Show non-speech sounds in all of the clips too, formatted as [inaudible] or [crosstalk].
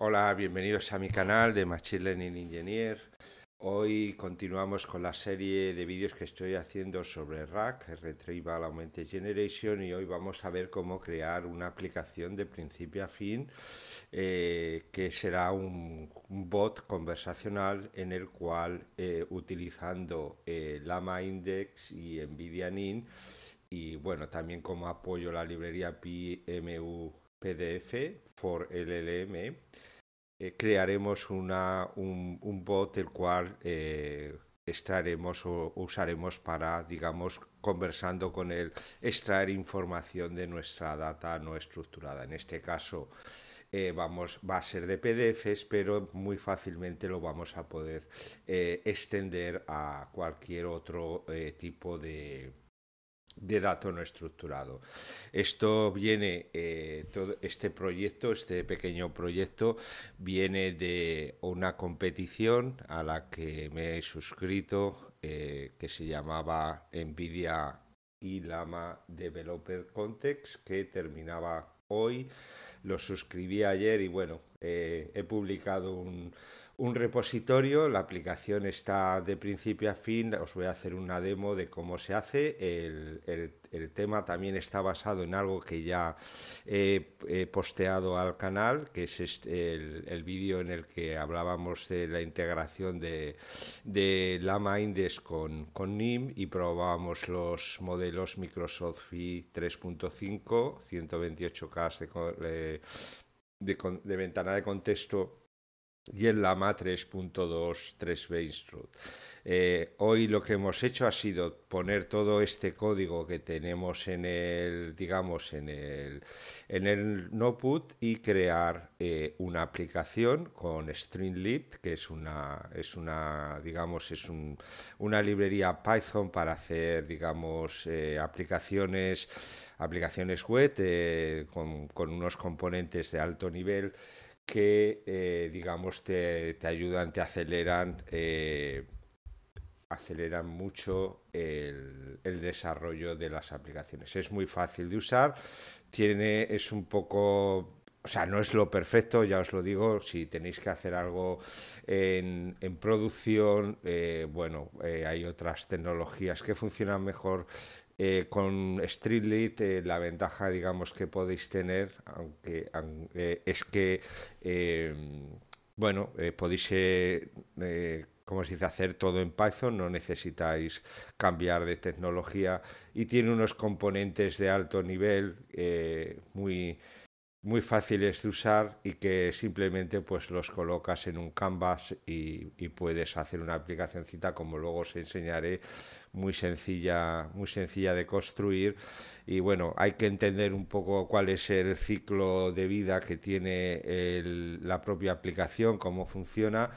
Hola, bienvenidos a mi canal de Machine Learning Engineer. Hoy continuamos con la serie de vídeos que estoy haciendo sobre RAC, Retrieval Augmented Generation, y hoy vamos a ver cómo crear una aplicación de principio a fin eh, que será un, bot conversacional en el cual eh, utilizando eh, Lama Index y NVIDIA NIN y bueno, también como apoyo la librería PMU PDF for LLM eh, crearemos una, un, bot el cual eh, extraeremos o usaremos para, digamos, conversando con él, extraer información de nuestra data no estructurada. En este caso, eh, vamos, va a ser de PDFs, pero muy fácilmente lo vamos a poder extender a cualquier otro tipo de, de dato no estructurado. Esto viene, eh, todo este proyecto, este pequeño proyecto, viene de una competición a la que me he suscrito eh, que se llamaba NVIDIA y Lama Developer Context, que terminaba hoy. Lo suscribí ayer y bueno, eh, he publicado un un repositorio, la aplicación está de principio a fin, os voy a hacer una demo de cómo se hace, el, tema también está basado en algo que ya he, posteado al canal, que es este, el, vídeo en el que hablábamos de la integración de, de Lama Index con, NIM y probábamos los modelos Microsoft Fi 3.5, 128K de, de ventana de contexto y en la 3.2 3 root. Eh, hoy lo que hemos hecho ha sido poner todo este código que tenemos en el, digamos, en el, en el y crear eh, una aplicación con Stringlib, que es una, es una, digamos, es una librería Python para hacer, digamos, eh, aplicaciones, aplicaciones web eh, con unos componentes de alto nivel que, eh, digamos, te, te, ayudan, te aceleran, eh, aceleran mucho el, desarrollo de las aplicaciones. Es muy fácil de usar, tiene, es un poco... O sea, no es lo perfecto, ya os lo digo, si tenéis que hacer algo en, producción, eh, bueno, hay otras tecnologías que funcionan mejor eh, con Streetlit eh, la ventaja, digamos, que podéis tener, aunque, eh, es que, bueno, podéis, como se dice, hacer todo en Python, no necesitáis cambiar de tecnología y tiene unos componentes de alto nivel muy muy fáciles de usar y que simplemente pues los colocas en un canvas y, puedes hacer una aplicacioncita como luego os enseñaré muy sencilla muy sencilla de construir y bueno hay que entender un poco cuál es el ciclo de vida que tiene la propia aplicación cómo funciona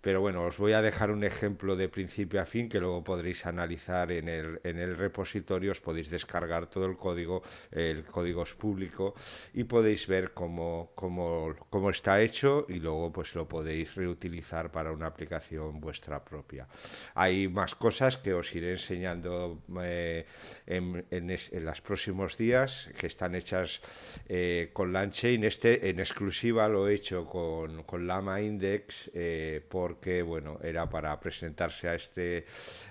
pero bueno, os voy a dejar un ejemplo de principio a fin que luego podréis analizar en el, en el repositorio, os podéis descargar todo el código, el código es público y podéis ver cómo, cómo, cómo está hecho y luego pues lo podéis reutilizar para una aplicación vuestra propia. Hay más cosas que os iré enseñando eh, en, en, los próximos días que están hechas eh, con Lanchain. Este en exclusiva lo he hecho con, con Lama Index eh, por porque bueno, era para presentarse a este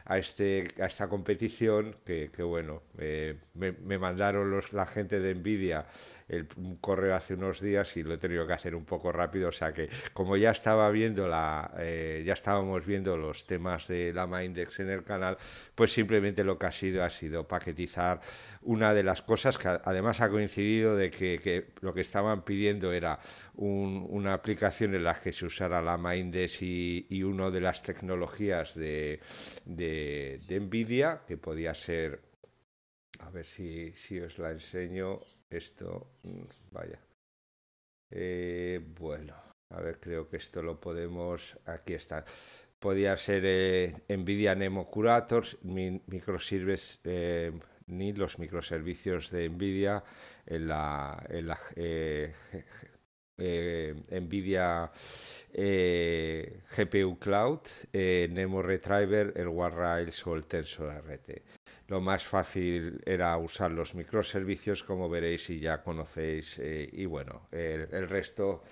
a este a esta competición que, bueno, eh, me, mandaron los, la gente de Nvidia el correo hace unos días y lo he tenido que hacer un poco rápido, o sea que como ya estaba viendo la eh, ya estábamos viendo los temas de Lama Index en el canal, pues simplemente lo que ha sido ha sido paquetizar una de las cosas que además ha coincidido de que, lo que estaban pidiendo era una aplicación en la que se usara Lama Index y y, una de las tecnologías de, de, de, Nvidia, que podía ser, a ver si, si os la enseño, esto, mm, vaya. Eh, bueno, a ver, creo que esto lo podemos, aquí está. Podía ser envidia eh, Nvidia Nemo Curators, mi, eh, ni los microservicios de NVIDIA en la, en eh, NVIDIA eh, GPU Cloud, eh, Nemo Retriever, el WarRail, Sol el TensorRT. Lo más fácil era usar los microservicios, como veréis y ya conocéis. Eh, y bueno, el, resto,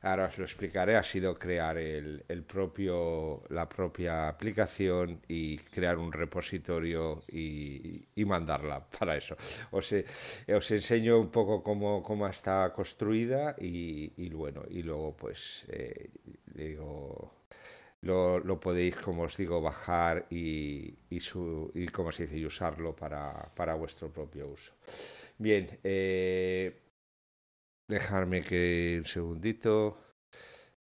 ahora os lo explicaré, ha sido crear el, propio, la propia aplicación y crear un repositorio y, mandarla para eso. Os, os, enseño un poco cómo, cómo está construida y, bueno, y luego pues eh, digo lo, podéis, como os digo, bajar y, y, como se dice, usarlo para, para, vuestro propio uso. Bien, eh, dejarme que un segundito.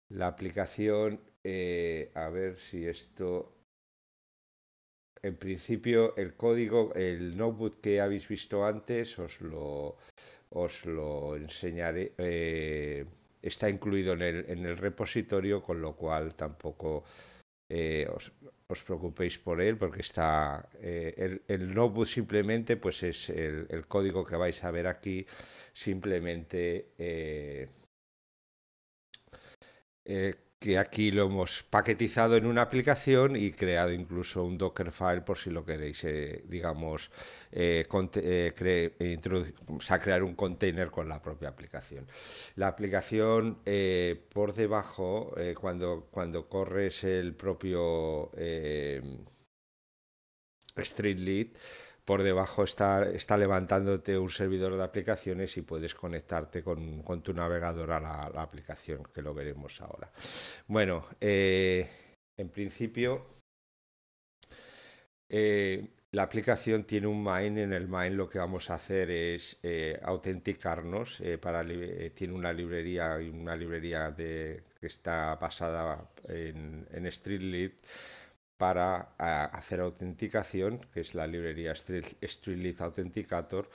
La aplicación, eh, a ver si esto en principio el código, el notebook que habéis visto antes, os lo, os lo enseñaré, eh, está incluido en el, repositorio, con lo cual tampoco eh, os, preocupéis por él, porque está eh, el, el, notebook simplemente, pues es el, código que vais a ver aquí, simplemente eh, que aquí lo hemos paquetizado en una aplicación y creado incluso un Dockerfile por si lo queréis, eh, digamos, eh, eh, crear un container con la propia aplicación. La aplicación por debajo, cuando, cuando corres el propio StreetLead, por debajo está, levantándote un servidor de aplicaciones y puedes conectarte con, tu navegador a la, aplicación, que lo veremos ahora. Bueno, eh, en principio, eh, la aplicación tiene un main. En el main lo que vamos a hacer es eh, autenticarnos. para, tiene una librería, una librería de, que está basada en, en StreetLead para hacer autenticación, que es la librería Striliz Authenticator.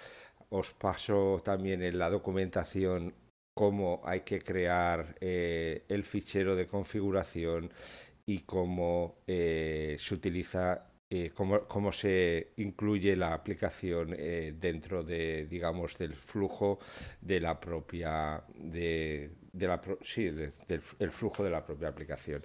Os paso también en la documentación cómo hay que crear eh, el fichero de configuración y cómo eh, se utiliza eh, cómo, se incluye la aplicación dentro de, digamos, del flujo de la propia, de, la, del flujo de la propia aplicación.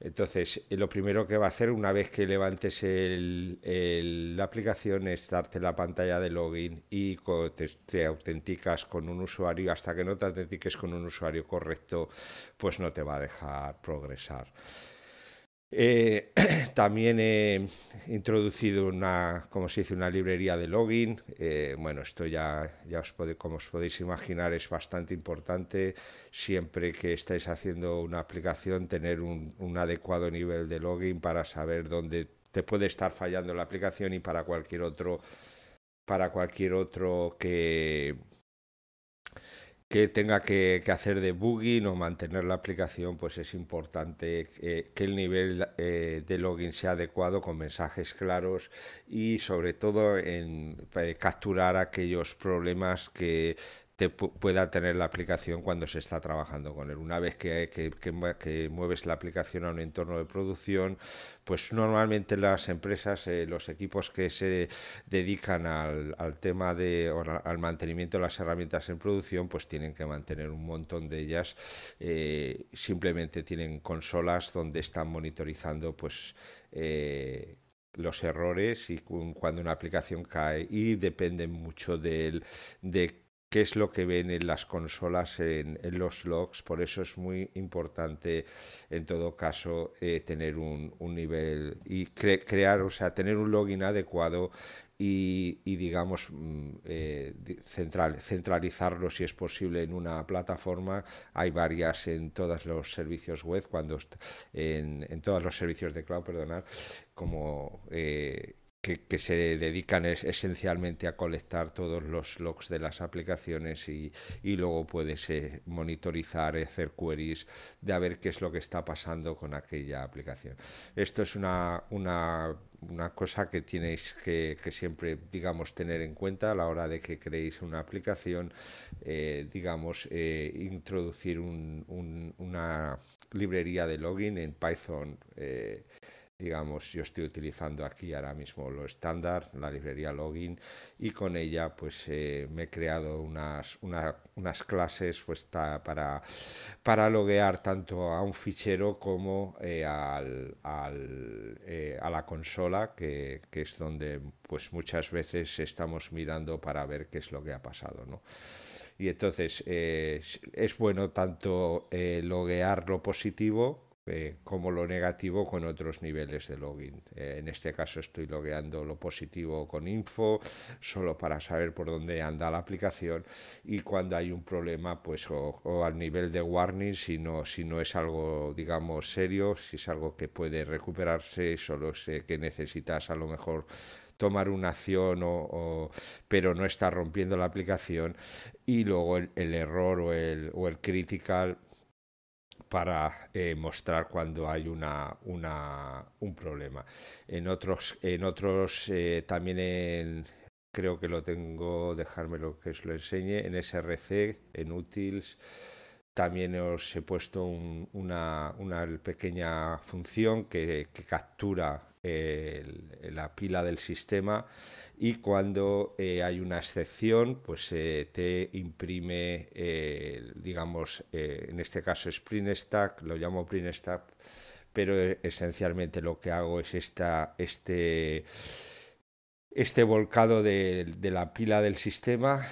Entonces, eh, lo primero que va a hacer una vez que levantes la aplicación es darte la pantalla de login y te, te, autenticas con un usuario. Hasta que no te autentiques con un usuario correcto, pues no te va a dejar progresar. Eh, [clears throat] también he introducido una, como se dice, una librería de login. Eh, bueno, esto ya, ya os puede, como os podéis imaginar, es bastante importante siempre que estáis haciendo una aplicación tener un, adecuado nivel de login para saber dónde te puede estar fallando la aplicación y para cualquier otro, para cualquier otro que que tenga que, que, hacer debugging o mantener la aplicación, pues es importante eh, que, el nivel eh, de login sea adecuado con mensajes claros y sobre todo en eh, capturar aquellos problemas que te pueda tener la aplicación cuando se está trabajando con él. Una vez que, que, que mueves la aplicación a un entorno de producción, pues normalmente las empresas, eh, los equipos que se dedican al, tema de al mantenimiento de las herramientas en producción, pues tienen que mantener un montón de ellas. Eh, simplemente tienen consolas donde están monitorizando, pues eh, los errores y cuando una aplicación cae y dependen mucho de, de qué es lo que ven en las consolas, en, los logs. Por eso es muy importante, en todo caso, eh, tener un, nivel y crear, o sea, tener un login adecuado y, digamos, mm, eh, centralizarlo si es posible en una plataforma. Hay varias en todos los servicios web, cuando en, todos los servicios de cloud, perdonar, como... Eh, que, se dedican esencialmente a colectar todos los logs de las aplicaciones y, luego puedes eh, monitorizar, hacer queries de a ver qué es lo que está pasando con aquella aplicación. Esto es una, cosa que tenéis que, que, siempre, digamos, tener en cuenta a la hora de que creéis una aplicación, eh, digamos, eh, introducir una librería de login en Python eh, digamos, yo estoy utilizando aquí ahora mismo lo estándar, la librería login, y con ella pues eh, me he creado unas, clases pues, para, para loguear tanto a un fichero como eh, eh, a la consola, que, es donde pues, muchas veces estamos mirando para ver qué es lo que ha pasado, Y entonces es bueno tanto loguear lo positivo eh, como lo negativo con otros niveles de login. Eh, en este caso estoy logueando lo positivo con info, solo para saber por dónde anda la aplicación y cuando hay un problema, pues o, al nivel de warning, si no, si no es algo, digamos, serio, si es algo que puede recuperarse, solo sé que necesitas a lo mejor tomar una acción o, pero no está rompiendo la aplicación y luego el, error o el, o el critical para eh, mostrar cuando hay una, una, un problema. En otros, en otros eh, también en, creo que lo tengo, dejármelo que os lo enseñe, en SRC, en Utils, también os he puesto una, pequeña función que, que captura la pila del sistema y cuando eh, hay una excepción, pues se eh, te imprime, eh, digamos, en este caso print Stack, lo llamo print Stack, pero esencialmente lo que hago es esta, este, este volcado de, de la pila del sistema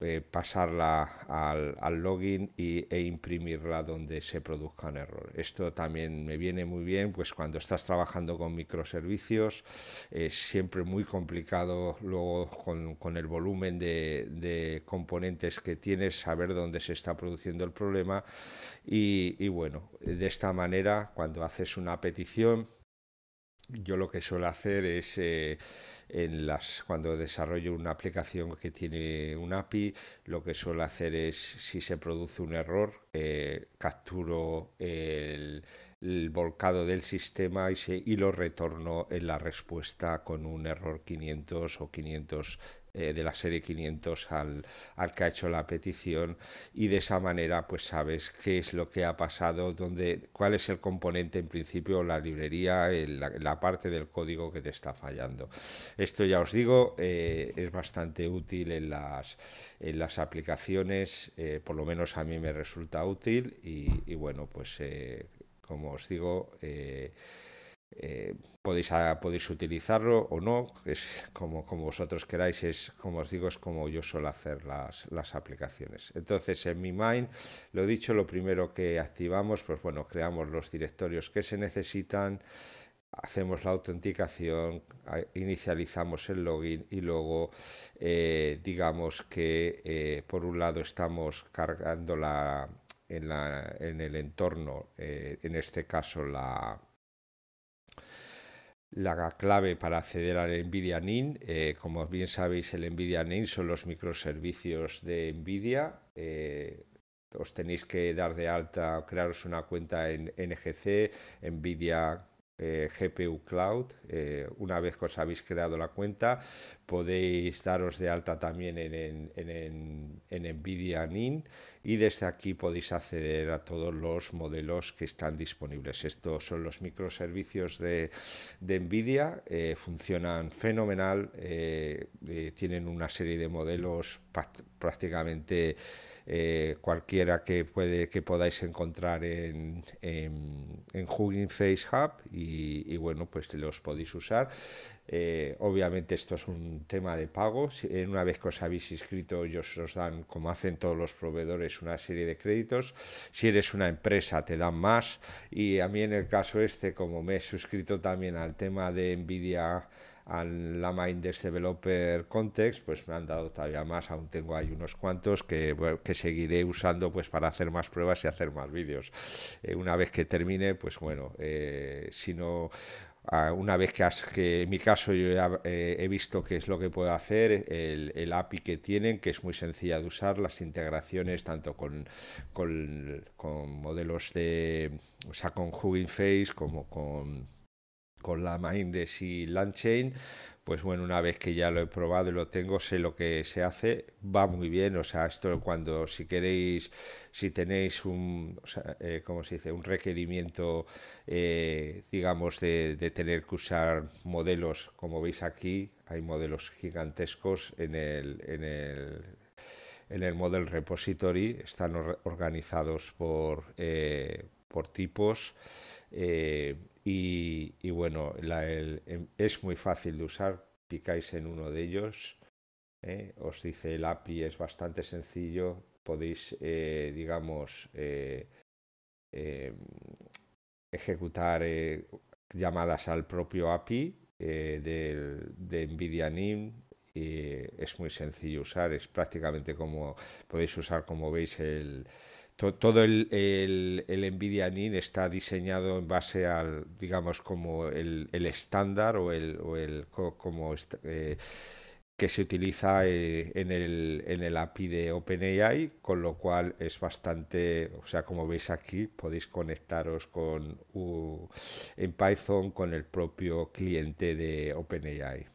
eh, pasarla al, login e imprimirla donde se produzca un error. Esto también me viene muy bien, pues cuando estás trabajando con microservicios, es eh, siempre muy complicado luego con, el volumen de, componentes que tienes, saber dónde se está produciendo el problema. y, bueno, de esta manera, cuando haces una petición, yo lo que suelo hacer es eh, las, cuando desarrollo una aplicación que tiene un API, lo que suelo hacer es, si se produce un error, eh, capturo el, volcado del sistema y, se, y lo retorno en la respuesta con un error 500 o 500. Eh, de la serie 500 al, al que ha hecho la petición y de esa manera pues sabes qué es lo que ha pasado, dónde, cuál es el componente en principio, la librería, la, parte del código que te está fallando. Esto ya os digo, eh, es bastante útil en las, en las aplicaciones, eh, por lo menos a mí me resulta útil y bueno, pues como os digo, eh, podéis, ah, podéis utilizarlo o no, es como, como vosotros queráis, es como os digo, es como yo suelo hacer las, las aplicaciones. Entonces, en mi mind, lo dicho, lo primero que activamos, pues bueno, creamos los directorios que se necesitan, hacemos la autenticación, inicializamos el login y luego eh, digamos que eh, por un lado estamos cargando en, la, en el entorno, en este caso la la clave para acceder al NVIDIA NIN, eh, como bien sabéis, el NVIDIA NIN son los microservicios de NVIDIA. Eh, os tenéis que dar de alta, crearos una cuenta en NGC, NVIDIA eh, GPU Cloud. Eh, una vez que os habéis creado la cuenta, podéis daros de alta también en, NVIDIA NIN y desde aquí podéis acceder a todos los modelos que están disponibles. Estos son los microservicios de, de NVIDIA, eh, funcionan fenomenal, tienen una serie de modelos prácticamente eh, cualquiera que, puede, que podáis encontrar en, en, en Hugging Face Hub y, bueno, pues los podéis usar. Eh, obviamente esto es un tema de pago. Eh, una vez que os habéis inscrito, ellos os dan, como hacen todos los proveedores, una serie de créditos. Si eres una empresa, te dan más. Y a mí en el caso este, como me he suscrito también al tema de Nvidia a la Mindest Developer Context, pues me han dado todavía más, aún tengo ahí unos cuantos que, que seguiré usando pues para hacer más pruebas y hacer más vídeos. Eh, una vez que termine, pues bueno, eh, si no una vez que, has, que, en mi caso yo he eh, visto qué es lo que puedo hacer, el, el, API que tienen, que es muy sencilla de usar, las integraciones tanto con, con, con modelos de, o sea, con Hugging Face como con con la de y Landchain, pues bueno, una vez que ya lo he probado y lo tengo, sé lo que se hace, va muy bien, o sea, esto cuando si queréis, si tenéis un, eh, como se dice? Un requerimiento, eh, digamos, de, tener que usar modelos, como veis aquí, hay modelos gigantescos en el, en el, en el model repository, están organizados por, eh, por tipos. Y, bueno, em, es muy fácil de usar, picáis en uno de ellos, ¿eh? os dice el API, es bastante sencillo, podéis, eh, digamos, eh, em, ejecutar llamadas al propio API de NVIDIA NIM, y es muy sencillo usar, es prácticamente como podéis usar, como veis, el, todo el, el, NVIDIA NIN está diseñado en base al, digamos, como el, el estándar o el, o el como eh, que se utiliza eh, en, el, en el API de OpenAI, con lo cual es bastante, o sea, como veis aquí, podéis conectaros con en Python con el propio cliente de OpenAI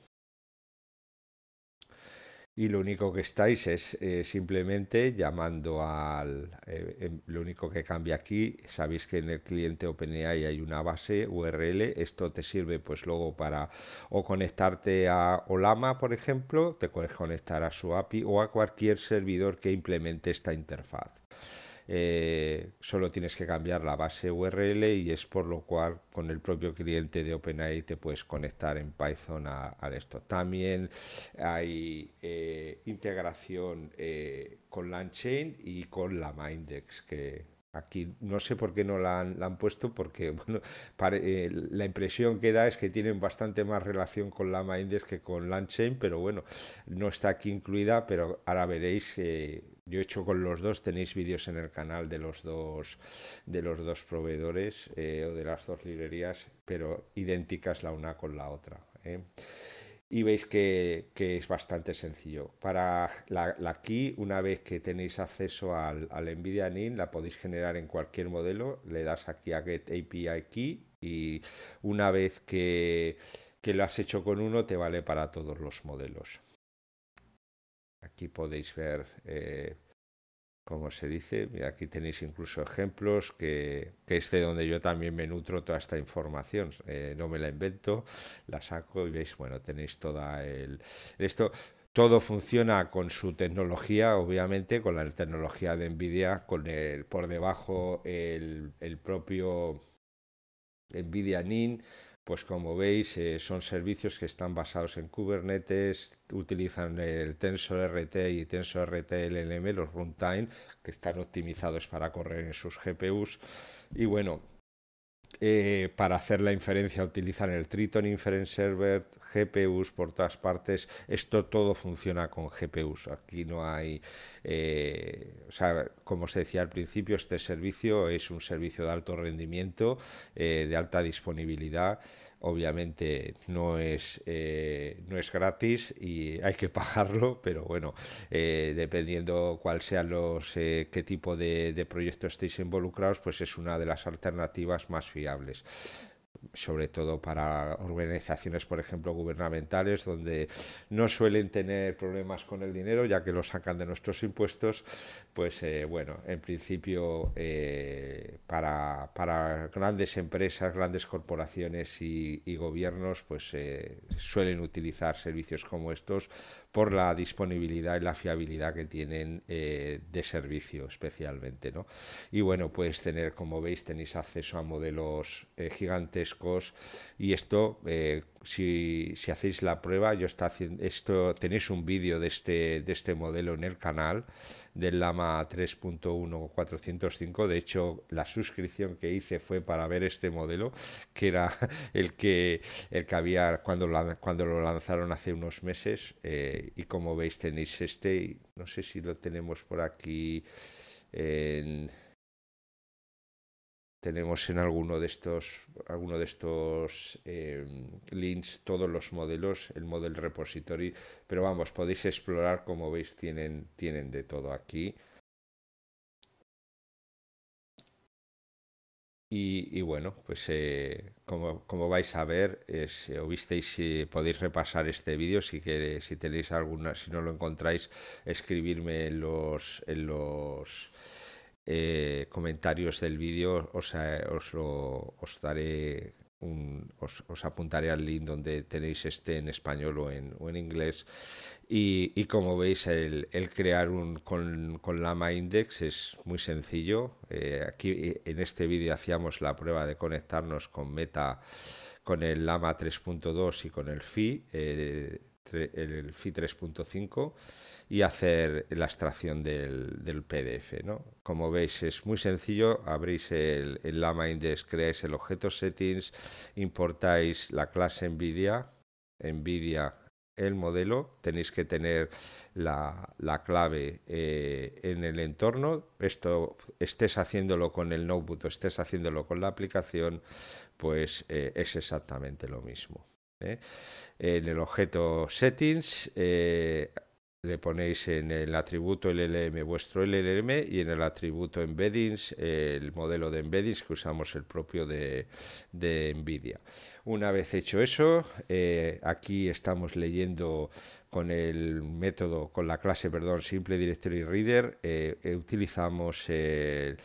y lo único que estáis es eh, simplemente llamando al... Eh, em, lo único que cambia aquí, sabéis que en el cliente OpenAI hay una base URL, esto te sirve pues luego para o conectarte a Olama, por ejemplo, te puedes conectar a su API o a cualquier servidor que implemente esta interfaz. Eh, solo tienes que cambiar la base URL y es por lo cual con el propio cliente de OpenAI te puedes conectar en Python a, esto. También hay eh, integración eh, con Lanchain y con LamaIndex, que Aquí no sé por qué no la han, puesto, porque [laughs] la impresión que da es que tienen bastante más relación con Lamaindex que con Lanchain pero bueno, no está aquí incluida, pero ahora veréis yo he hecho con los dos, tenéis vídeos en el canal de los dos, de los dos proveedores eh, o de las dos librerías, pero idénticas la una con la otra. ¿eh? Y veis que, es bastante sencillo. Para la, key, una vez que tenéis acceso al, NVIDIA NIN, la podéis generar en cualquier modelo. Le das aquí a Get API Key y una vez que lo has hecho con uno, te vale para todos los modelos. Aquí podéis ver, eh, cómo se dice, aquí tenéis incluso ejemplos, que, es de donde yo también me nutro toda esta información, eh, no me la invento, la saco y veis, bueno, tenéis toda el... Esto, todo funciona con su tecnología, obviamente, con la tecnología de Nvidia, con el, por debajo el, el propio Nvidia NIN, pues como veis eh, son servicios que están basados en Kubernetes, utilizan el TensorRT y TensorRT LLM, los runtime, que están optimizados para correr en sus GPUs. Y bueno, eh, para hacer la inferencia utilizan el Triton Inference Server, GPUs por todas partes. Esto todo funciona con GPUs. Aquí no hay, eh, o sea, como se decía al principio, este servicio es un servicio de alto rendimiento, eh, de alta disponibilidad obviamente no es, eh, no es gratis y hay que pagarlo, pero bueno, eh, dependiendo cuál sean los, eh, qué tipo de, de proyecto estéis involucrados, pues es una de las alternativas más fiables sobre todo para organizaciones, por ejemplo, gubernamentales, donde no suelen tener problemas con el dinero, ya que lo sacan de nuestros impuestos, pues eh, bueno, en principio eh, para, grandes empresas, grandes corporaciones y, gobiernos, pues eh, suelen utilizar servicios como estos por la disponibilidad y la fiabilidad que tienen eh, de servicio especialmente. ¿no? Y bueno, pues tener, como veis, tenéis acceso a modelos eh, gigantescos y esto eh, si, hacéis la prueba, yo está haciendo esto, tenéis un vídeo de este, de este modelo en el canal del Lama 3.1-405. De hecho, la suscripción que hice fue para ver este modelo, que era [laughs] el que, el que había cuando, cuando lo lanzaron hace unos meses. Eh, y como veis, tenéis este, no sé si lo tenemos por aquí en tenemos en alguno de estos, alguno de estos eh, links todos los modelos, el model repository, pero vamos, podéis explorar, como veis, tienen, tienen de todo aquí. Y, bueno, pues eh, como, vais a ver, es, eh, visteis, si podéis repasar este vídeo, si, si tenéis alguna, si no lo encontráis, escribirme En los eh, comentarios del vídeo os, eh, os, os daré un, os, apuntaré al link donde tenéis este en español o en, en inglés. Y, como veis, el, el crear un con, con, Lama Index es muy sencillo. Eh, aquí en este vídeo hacíamos la prueba de conectarnos con Meta, con el Lama 3.2 y con el FI. Este, el FI 3.5 y hacer la extracción del, PDF. ¿no? Como veis es muy sencillo, abrís el, Lama Index, creáis el objeto settings, importáis la clase NVIDIA, NVIDIA el modelo, tenéis que tener la, clave eh, en el entorno, esto estés haciéndolo con el notebook o estés haciéndolo con la aplicación, pues eh, es exactamente lo mismo. ¿eh? En el objeto settings eh, le ponéis en el atributo LLM vuestro LLM y en el atributo embeddings el modelo de embeddings que usamos el propio de, de NVIDIA. Una vez hecho eso, eh, aquí estamos leyendo con el método, con la clase, perdón, simple directory reader, eh, eh, utilizamos, eh,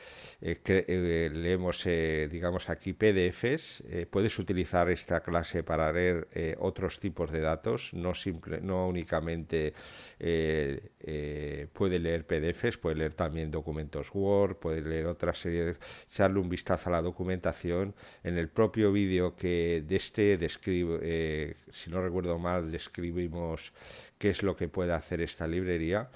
leemos, digamos aquí PDFs. puedes utilizar esta clase para leer otros tipos de datos, no simple, no únicamente puede leer PDFs, puede leer también documentos Word, puede leer otra serie de, echarle un vistazo a la documentación. En el propio vídeo que de este si no recuerdo mal, describimos qué es lo que puede hacer esta librería.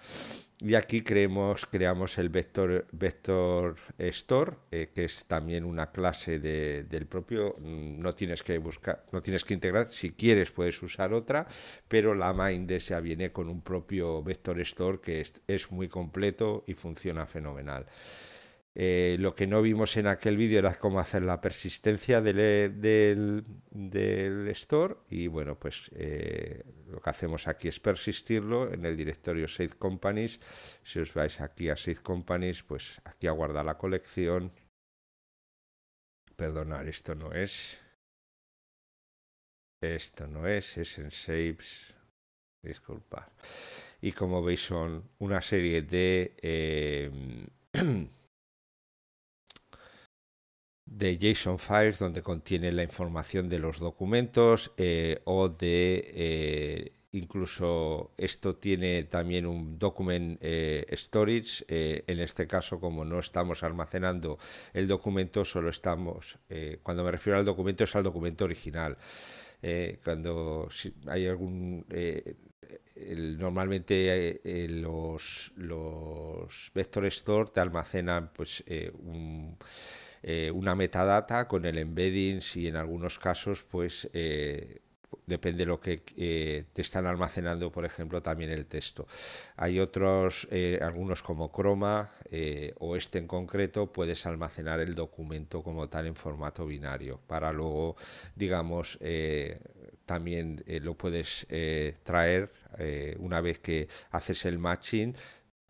Y aquí creemos, creamos el vector, vector store, eh, que es también una clase del propio. Mm, no tienes que buscar, no tienes que integrar. Si quieres, puedes usar otra, pero la Mindex ya viene con un propio vector store que es muy completo y funciona fenomenal. Eh, lo que no vimos en aquel vídeo era cómo hacer la persistencia del, eh, store y bueno, pues eh, lo que hacemos aquí es persistirlo en el directorio Save Companies. Si os vais aquí a Save Companies, pues aquí a guardar la colección. Perdonar, esto no es. Esto no es, es en Saves. Disculpad. Y como veis son una serie de... [clears throat] de JSON files donde contiene la información de los documentos eh, o de eh, incluso esto tiene también un document eh, storage en este caso como no estamos almacenando el documento solo estamos cuando me refiero al documento es al documento original cuando hay algún normalmente los, los vector store te almacenan pues un, eh, una metadata con el embedding, y en algunos casos, pues eh, depende de lo que eh, te están almacenando, por ejemplo, también el texto. Hay otros, algunos como Chroma o este en concreto, puedes almacenar el documento como tal en formato binario para luego, digamos, también lo puedes traer una vez que haces el matching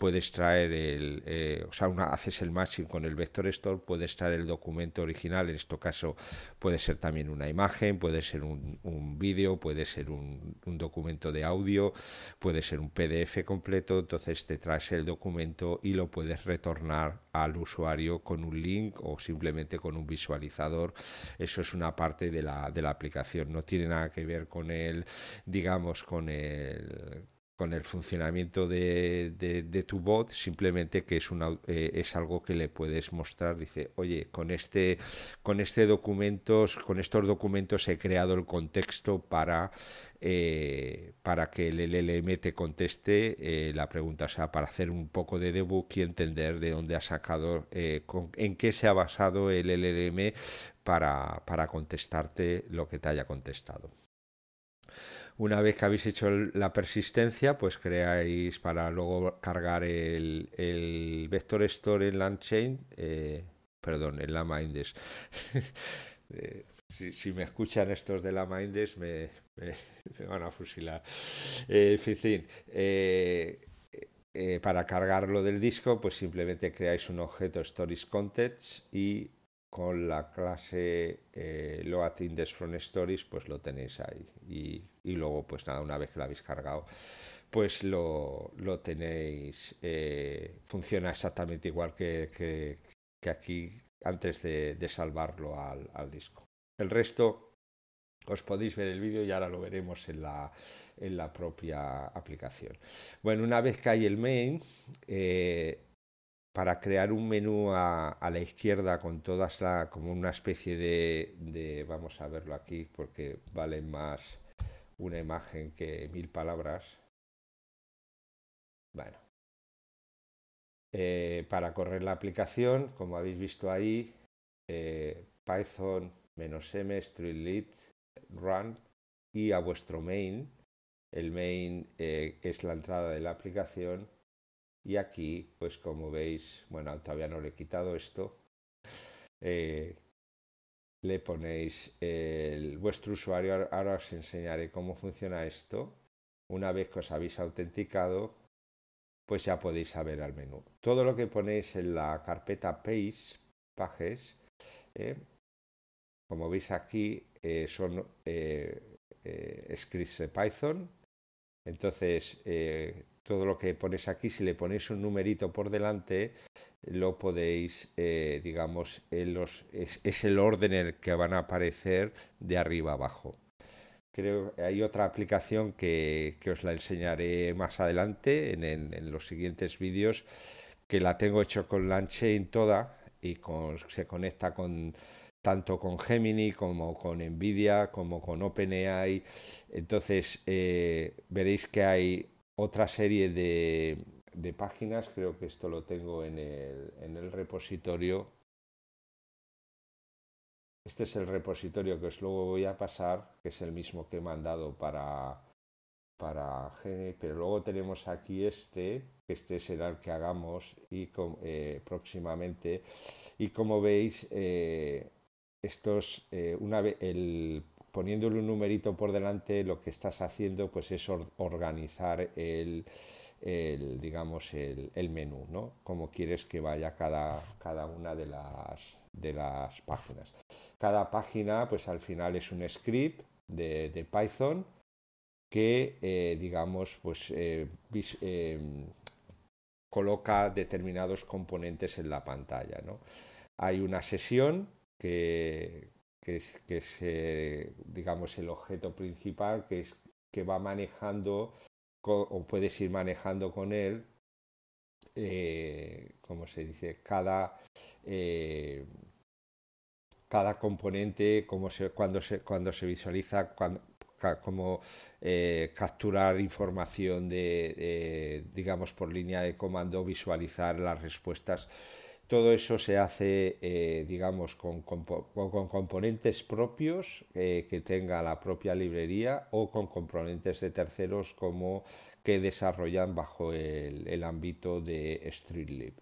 puedes traer el, eh, o sea, haces el matching con el vector store, puedes traer el documento original, en este caso puede ser también una imagen, puede ser un, vídeo, puede ser un, documento de audio, puede ser un PDF completo, entonces te traes el documento y lo puedes retornar al usuario con un link o simplemente con un visualizador. Eso es una parte de la, de la aplicación, no tiene nada que ver con el, digamos, con el con el funcionamiento de, tu bot, simplemente que eh, es, algo que le puedes mostrar, dice, oye, con este, con este documentos, con estos documentos he creado el contexto para, eh, para que el LLM te conteste eh, la pregunta, o sea, para hacer un poco de debug y entender de dónde ha sacado, en qué se ha basado el LLM para, para contestarte lo que te haya contestado. Una vez que habéis hecho la persistencia, pues creáis para luego cargar el, vector store en landchain. eh, perdón, en la Mindes. [laughs] Eh, si, me escuchan estos de la Mindes, me, van a fusilar. Eh, fin, eh, para cargarlo del disco, pues simplemente creáis un objeto Stories context y con la clase eh, Load Index Stories, pues lo tenéis ahí. Y, luego, pues nada, una vez que lo habéis cargado, pues lo, tenéis. Eh, funciona exactamente igual que, aquí antes de, salvarlo al, disco. El resto os podéis ver el vídeo y ahora lo veremos en la, propia aplicación. Bueno, una vez que hay el main, eh, para crear un menú a, la izquierda con toda la, como una especie de, vamos a verlo aquí porque vale más una imagen que mil palabras. Bueno, eh, para correr la aplicación, como habéis visto ahí, eh, Python -m streamlit run y a vuestro main. El main eh, es la entrada de la aplicación y aquí, pues como veis, bueno, todavía no le he quitado esto. Eh, le ponéis el, vuestro usuario. Ahora os enseñaré cómo funciona esto. Una vez que os habéis autenticado, pues ya podéis saber al menú. Todo lo que ponéis en la carpeta Page, Pages, eh, como veis aquí, eh, son scripts de Python. Entonces, todo lo que pones aquí, si le ponéis un numerito por delante, lo podéis, eh, digamos, en es, el orden en el que van a aparecer de arriba abajo. Creo que hay otra aplicación que, os la enseñaré más adelante en, los siguientes vídeos, que la tengo hecho con Lanchain toda y con, se conecta con tanto con Gemini como con Nvidia como con OpenAI. Entonces eh, veréis que hay otra serie de, páginas, creo que esto lo tengo en el, en el repositorio. Este es el repositorio que os luego voy a pasar, que es el mismo que he mandado para, para Gene, pero luego tenemos aquí este, que este será el que hagamos y eh, próximamente. Y como veis, eh, estos, eh, una vez el poniéndole un numerito por delante, lo que estás haciendo pues es organizar el, digamos, el, menú, Como quieres que vaya cada, una de las, de las páginas. Cada página, pues al final es un script de, Python que, eh, digamos, pues eh, eh, coloca determinados componentes en la pantalla, ¿no? Hay una sesión que, que es, que es eh, digamos, el objeto principal, que es que va manejando o puedes ir manejando con él, eh, como se dice, cada, eh, cada componente, cuando, se, cuando se visualiza, como capturar información de, digamos, por línea de comando, visualizar las respuestas todo eso se hace, eh, digamos, con, componentes propios eh, que tenga la propia librería o con componentes de terceros como que desarrollan bajo el, ámbito de StreetLib.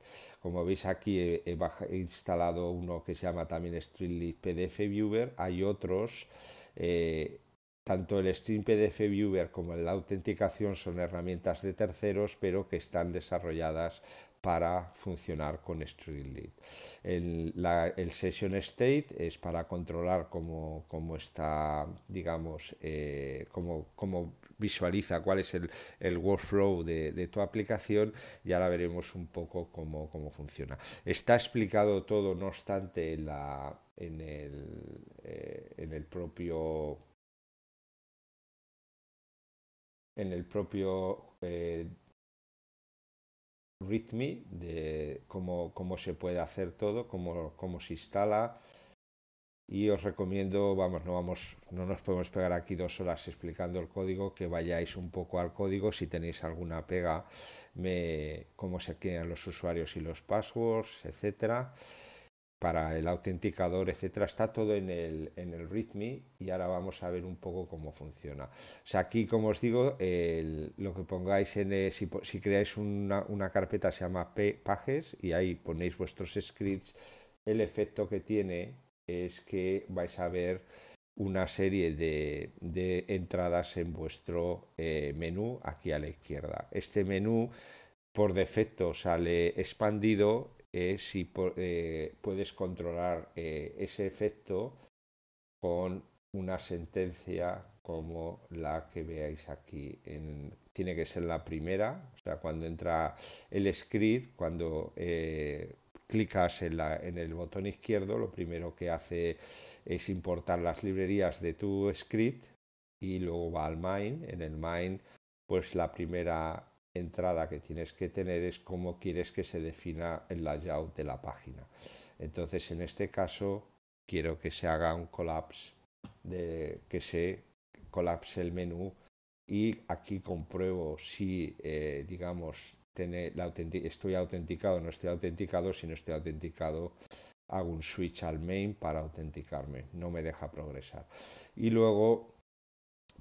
Como veis aquí he, instalado uno que se llama también StreetLib PDF Viewer. Hay otros. Eh, tanto el Stream PDF Viewer como la autenticación son herramientas de terceros, pero que están desarrolladas para funcionar con Streamlit, El, session state es para controlar cómo, está, digamos, eh, cómo, visualiza cuál es el, workflow de, tu aplicación y ahora veremos un poco cómo, funciona. Está explicado todo, no obstante, en, la, en, el, eh, en el propio en el propio eh, README de cómo, cómo se puede hacer todo, cómo, cómo se instala. Y os recomiendo, vamos no, vamos, no nos podemos pegar aquí dos horas explicando el código, que vayáis un poco al código. Si tenéis alguna pega, cómo se quedan los usuarios y los passwords, etcétera para el autenticador, etcétera, está todo en el, en el README y ahora vamos a ver un poco cómo funciona. sea, aquí, como os digo, lo que pongáis en, si, si creáis una, una, carpeta se llama Pages y ahí ponéis vuestros scripts, el efecto que tiene es que vais a ver una serie de, entradas en vuestro eh, menú aquí a la izquierda. Este menú por defecto sale expandido eh, si eh, puedes controlar eh, ese efecto con una sentencia como la que veáis aquí. tiene que ser la primera, o sea, cuando entra el script, cuando clicas en, en, el botón izquierdo, lo primero que hace es importar las librerías de tu script y luego va al main. En el main, pues la primera entrada que tienes que tener es cómo quieres que se defina el layout de la página. Entonces, en este caso, quiero que se haga un collapse, de, que se colapse el menú y aquí compruebo si, eh, digamos, la estoy autenticado no estoy autenticado. Si no estoy autenticado, hago un switch al main para autenticarme. No me deja progresar. Y luego,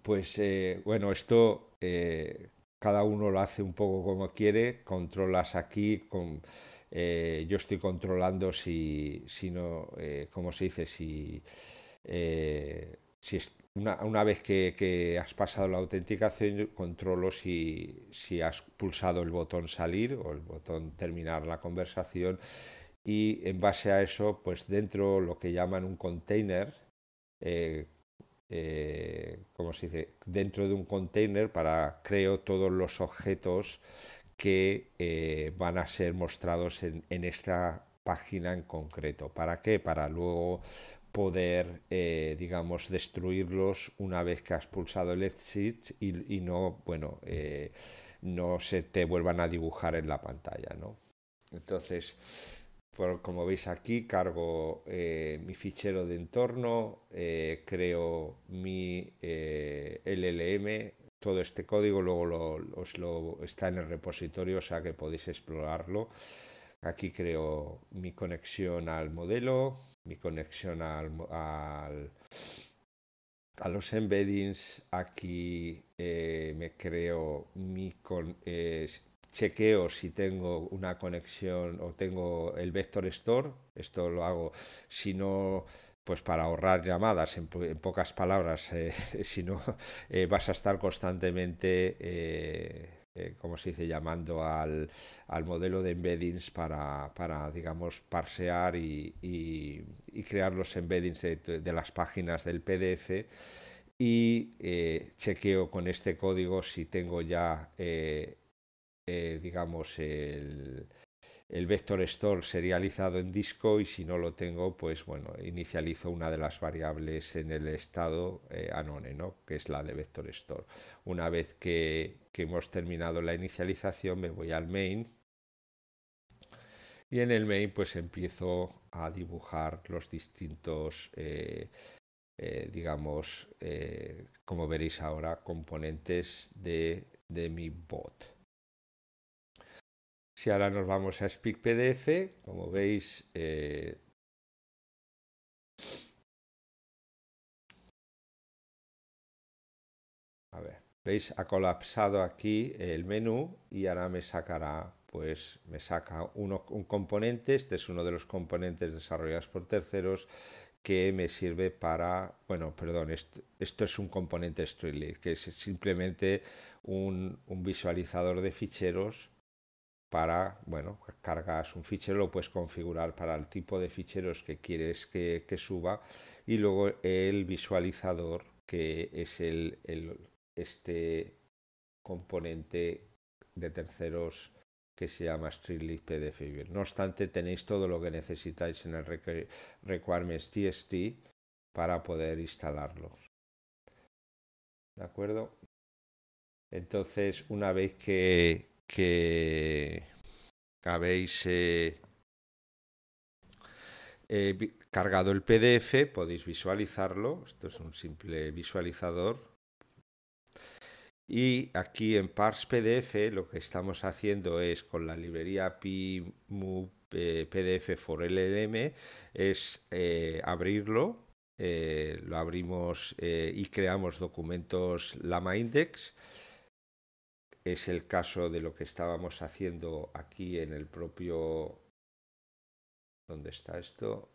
pues, eh, bueno, esto... Eh, cada uno lo hace un poco como quiere, controlas aquí, eh, yo estoy controlando si, si no, eh, como se dice, si, eh, es una, vez que, has pasado la autenticación, controlo si, has pulsado el botón salir o el botón terminar la conversación y en base a eso, pues dentro lo que llaman un container, eh, se dice? dentro de un container para, creo, todos los objetos que eh, van a ser mostrados en, esta página en concreto. ¿Para qué? Para luego poder, eh, digamos, destruirlos una vez que has pulsado el exit y, no, bueno, eh, no se te vuelvan a dibujar en la pantalla, ¿no? Entonces, como veis aquí, cargo eh, mi fichero de entorno, eh, creo mi eh, LLM, todo este código, luego lo, está en el repositorio, o sea que podéis explorarlo. Aquí creo mi conexión al modelo, mi conexión al, a los embeddings. Aquí me creo mi con, chequeo si tengo una conexión o tengo el vector store, esto lo hago si no pues para ahorrar llamadas, en, pocas palabras, eh, [laughs] si no eh, vas a estar constantemente, eh, como se dice, llamando al, modelo de embeddings para, digamos, parsear y, crear los embeddings de, las páginas del PDF y chequeo con este código si tengo ya eh, digamos, el, vector store serializado en disco y si no lo tengo, pues bueno, inicializo una de las variables en el estado eh, anone, que es la de vector store. Una vez que, hemos terminado la inicialización, me voy al main y en el main pues empiezo a dibujar los distintos, eh, digamos, como veréis ahora, componentes de mi bot. Si ahora nos vamos a Speak PDF, como veis, eh, a ver, veis, ha colapsado aquí el menú y ahora me sacará, pues me saca un componente, este es uno de los componentes desarrollados por terceros que me sirve para, bueno, perdón, esto, es un componente Streamlit que es simplemente un visualizador de ficheros para, bueno, pues cargas un fichero, lo puedes configurar para el tipo de ficheros que quieres que, suba y luego el visualizador que es el, este componente de terceros que se llama Streetlit PDF No obstante, tenéis todo lo que necesitáis en el Requirements para poder instalarlo. ¿De acuerdo? Entonces, una vez que, que habéis eh, eh, cargado el PDF, podéis visualizarlo, esto es un simple visualizador. Y aquí en Parse PDF lo que estamos haciendo es con la librería PDF eh, for ldm es abrirlo, lo abrimos y creamos documentos Lama Index es el caso de lo que estábamos haciendo aquí en el propio... ¿Dónde está esto?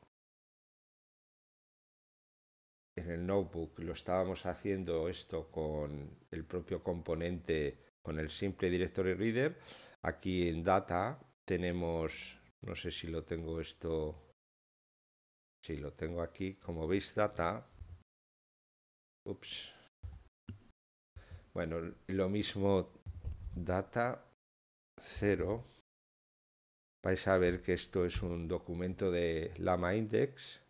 En el notebook lo estábamos haciendo esto con el propio componente, con el simple directory reader. Aquí en data tenemos, no sé si lo tengo esto, si lo tengo aquí, como veis data. Ups. Bueno, lo mismo data 0 vais a ver que esto es un documento de Lama Index.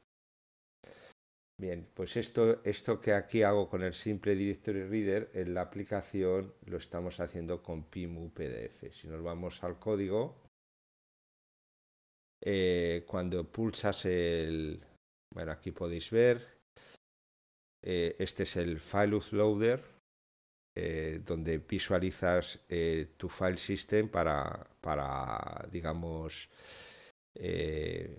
Bien, pues esto, esto que aquí hago con el simple Directory Reader, en la aplicación lo estamos haciendo con PIMU PDF. Si nos vamos al código, eh, cuando pulsas el... Bueno, aquí podéis ver, eh, este es el File Loader eh, donde visualizas eh, tu file system para, digamos, eh,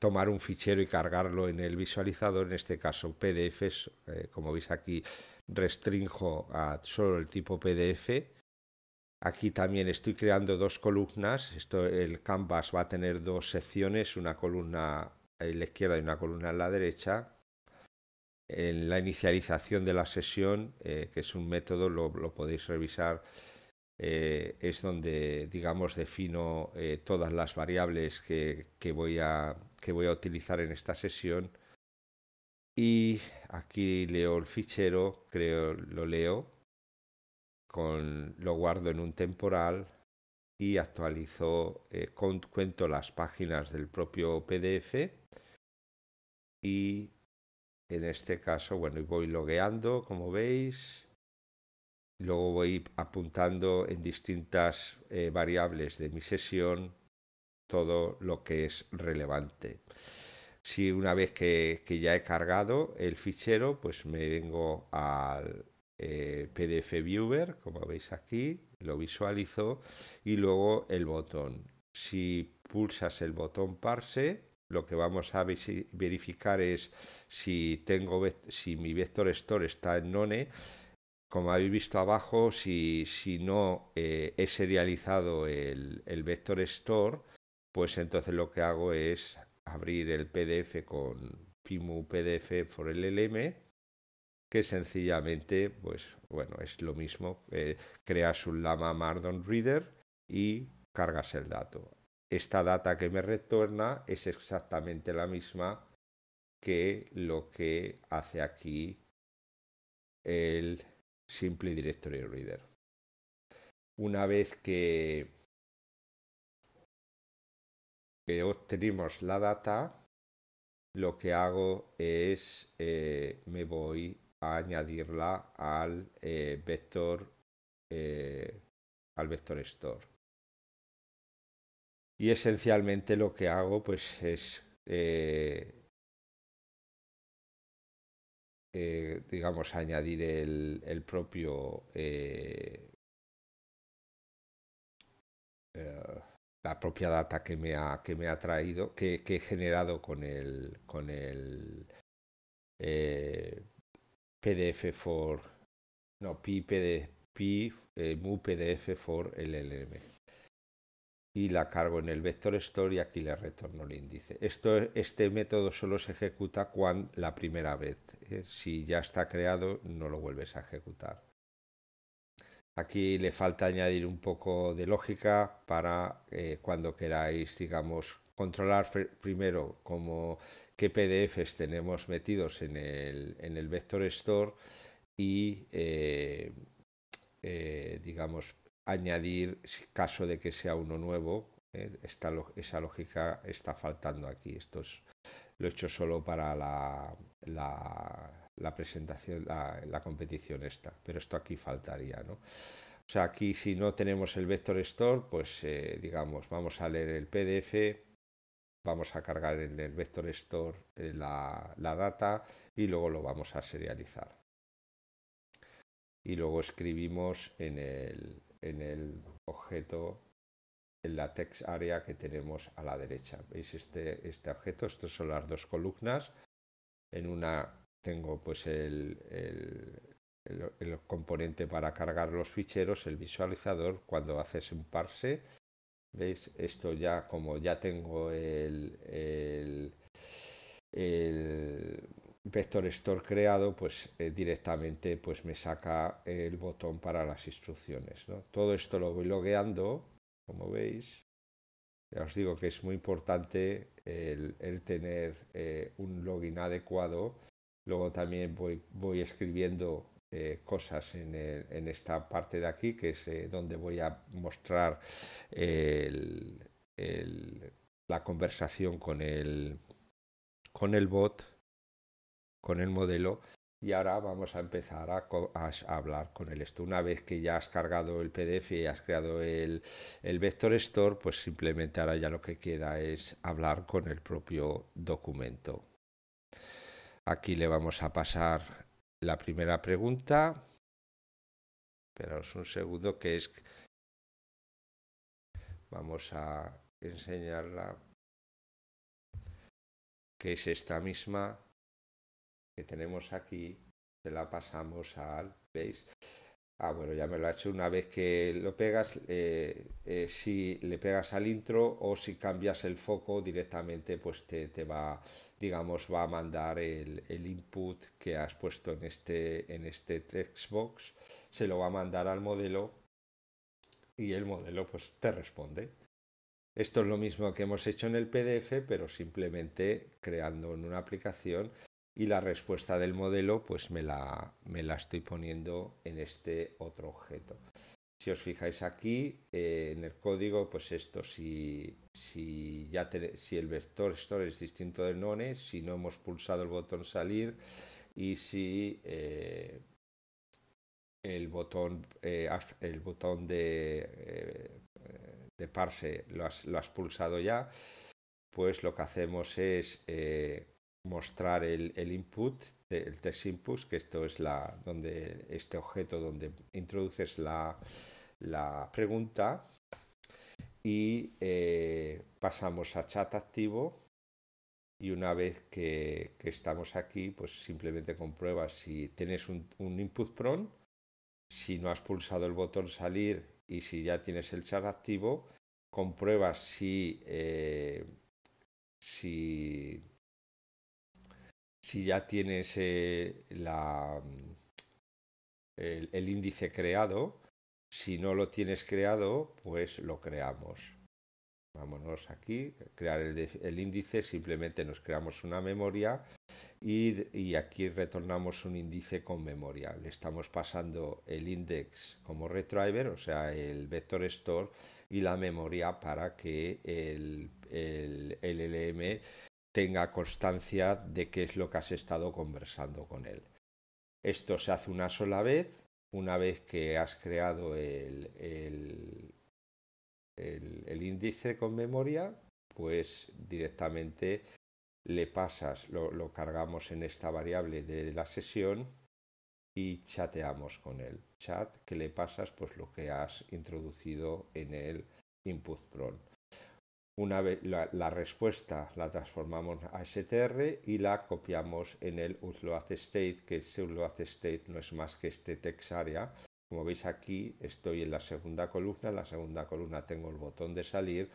tomar un fichero y cargarlo en el visualizador, en este caso PDFs, como veis aquí restringo a solo el tipo PDF. Aquí también estoy creando dos columnas, Esto, el canvas va a tener dos secciones, una columna en la izquierda y una columna en la derecha, en la inicialización de la sesión, eh, que es un método, lo, podéis revisar, eh, es donde, digamos, defino eh, todas las variables que, voy a, que voy a utilizar en esta sesión. Y aquí leo el fichero, creo, lo leo, lo guardo en un temporal y actualizo, con, cuento las páginas del propio PDF y en este caso, bueno, voy logueando, como veis. Luego voy apuntando en distintas eh, variables de mi sesión todo lo que es relevante. Si una vez que, ya he cargado el fichero, pues me vengo al eh, PDF Viewer, como veis aquí, lo visualizo, y luego el botón. Si pulsas el botón Parse, lo que vamos a verificar es si, tengo, si mi vector store está en none, como habéis visto abajo, si, no eh, he serializado el, el vector store, pues entonces lo que hago es abrir el PDF con PIMU PDF for LLM, que sencillamente, pues bueno, es lo mismo, eh, creas un Lama Mardon Reader y cargas el dato esta data que me retorna es exactamente la misma que lo que hace aquí el Simple Directory Reader. Una vez que, obtenemos la data, lo que hago es eh, me voy a añadirla al eh, vector eh, al vector store y esencialmente lo que hago pues es eh, eh, digamos añadir el, el propio eh, la propia data que me ha que me ha traído que, que he generado con el con el pdf for no pi pdf pi mu pdf for llm y la cargo en el vector store y aquí le retorno el índice. este método solo se ejecuta cuando, la primera vez. Eh, si ya está creado, no lo vuelves a ejecutar. Aquí le falta añadir un poco de lógica para eh, cuando queráis, digamos, controlar primero como qué PDFs tenemos metidos en el, vector store y, eh, digamos, añadir, caso de que sea uno nuevo, eh, esa lógica está faltando aquí. Esto es, lo he hecho solo para la, presentación, la, competición esta, pero esto aquí faltaría, ¿no? O sea, aquí si no tenemos el vector store, pues eh, digamos, vamos a leer el PDF, vamos a cargar en el vector store eh, la, la data y luego lo vamos a serializar. Y luego escribimos en el, en el objeto, en la text area que tenemos a la derecha. ¿Veis este, este objeto? Estas son las dos columnas. En una tengo pues el, componente para cargar los ficheros, el visualizador, cuando haces un parse. ¿Veis? Esto ya, como ya tengo el, vector store creado, pues eh, directamente pues me saca el botón para las instrucciones. Todo esto lo voy logueando, como veis. Ya os digo que es muy importante el, tener eh, un login adecuado. Luego también voy, escribiendo eh, cosas en, esta parte de aquí, que es donde voy a mostrar la conversación con el, con el bot con el modelo y ahora vamos a empezar a, hablar con el esto. Una vez que ya has cargado el PDF y has creado el, el Vector Store, pues simplemente ahora ya lo que queda es hablar con el propio documento. Aquí le vamos a pasar la primera pregunta. Esperaos un segundo que es... Vamos a enseñarla. Que es esta misma que tenemos aquí, se la pasamos al, ¿veis? Ah, bueno, ya me lo ha hecho. Una vez que lo pegas, eh, eh, si le pegas al intro o si cambias el foco directamente, pues te, va, digamos, va a mandar el, input que has puesto en este, en este textbox se lo va a mandar al modelo y el modelo pues te responde. Esto es lo mismo que hemos hecho en el PDF, pero simplemente creando en una aplicación y la respuesta del modelo pues me la, me la estoy poniendo en este otro objeto. Si os fijáis aquí eh, en el código, pues esto, si, si, ya si el vector store es distinto del none, si no hemos pulsado el botón salir y si eh, el, botón, eh, el botón de, de parse lo lo has, pulsado ya, pues lo que hacemos es mostrar el, el input, el test input, que esto es la, donde, este objeto donde introduces la, pregunta. Y eh, pasamos a chat activo. Y una vez que, estamos aquí, pues simplemente compruebas si tienes un, input prompt, si no has pulsado el botón salir y si ya tienes el chat activo, compruebas si, eh, si si ya tienes eh, mm, el, índice creado. Si no lo tienes creado, pues lo creamos. Vámonos aquí, crear el, índice, simplemente nos creamos una memoria y, aquí retornamos un índice con memoria. Le estamos pasando el index como retriever, o sea, el vector store y la memoria para que el, el LLM tenga constancia de qué es lo que has estado conversando con él. Esto se hace una sola vez, una vez que has creado el, índice con memoria, pues directamente le pasas, lo, cargamos en esta variable de la sesión y chateamos con él. Chat que le pasas pues lo que has introducido en el input prompt. Una vez la, respuesta la transformamos a str y la copiamos en el Uzload state, que ese Uzload state no es más que este text Como veis aquí estoy en la segunda columna, en la segunda columna tengo el botón de salir